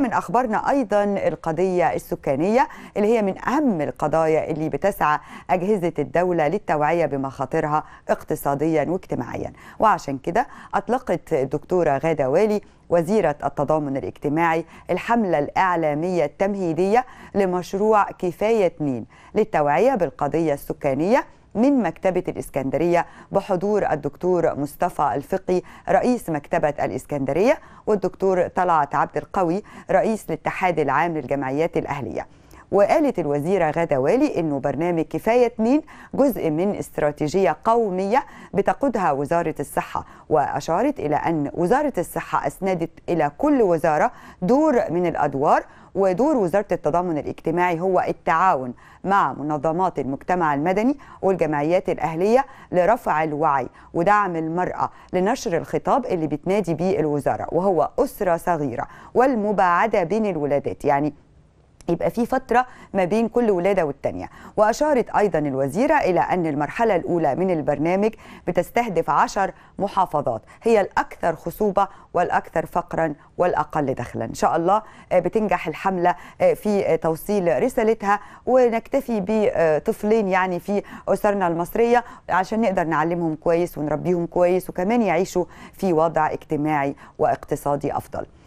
من اخبارنا ايضا القضيه السكانيه اللي هي من اهم القضايا اللي بتسعى اجهزه الدوله للتوعيه بمخاطرها اقتصاديا واجتماعيا وعشان كده اطلقت الدكتوره غاده والي وزيرة التضامن الاجتماعي الحملة الإعلامية التمهيدية لمشروع كفاية مين للتوعية بالقضية السكانية من مكتبة الإسكندرية بحضور الدكتور مصطفى الفقي رئيس مكتبة الإسكندرية والدكتور طلعت عبد القوي رئيس الاتحاد العام للجمعيات الأهلية وقالت الوزيرة غادة والي أنه برنامج كفاية 2 جزء من استراتيجية قومية بتقودها وزارة الصحة وأشارت إلى أن وزارة الصحة أسندت إلى كل وزارة دور من الأدوار ودور وزارة التضامن الاجتماعي هو التعاون مع منظمات المجتمع المدني والجمعيات الأهلية لرفع الوعي ودعم المرأة لنشر الخطاب اللي بتنادي بيه الوزارة وهو أسرة صغيرة والمباعدة بين الولادات يعني يبقى في فترة ما بين كل ولادة والتانية وأشارت أيضا الوزيرة إلى أن المرحلة الأولى من البرنامج بتستهدف عشر محافظات هي الأكثر خصوبة والأكثر فقرا والأقل دخلا إن شاء الله آه، بتنجح الحملة آه، في آه، توصيل رسالتها ونكتفي بطفلين يعني في أسرنا المصرية عشان نقدر نعلمهم كويس ونربيهم كويس وكمان يعيشوا في وضع اجتماعي واقتصادي أفضل